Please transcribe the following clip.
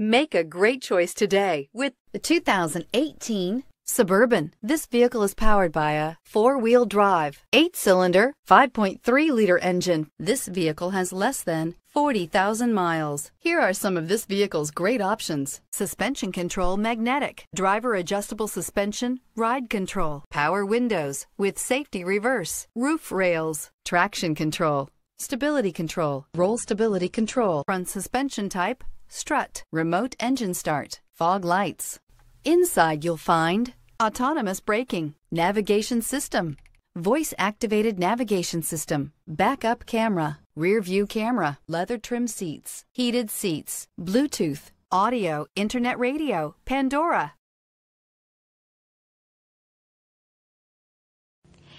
Make a great choice today with the 2018 Suburban. This vehicle is powered by a four-wheel drive, eight-cylinder, 5.3-liter engine. This vehicle has less than 40,000 miles. Here are some of this vehicle's great options. Suspension control magnetic, driver adjustable suspension, ride control, power windows with safety reverse, roof rails, traction control, stability control, roll stability control, front suspension type, strut, remote engine start, fog lights. Inside you'll find autonomous braking, navigation system, voice-activated navigation system, backup camera, rear view camera, leather trim seats, heated seats, Bluetooth, audio, internet radio, Pandora,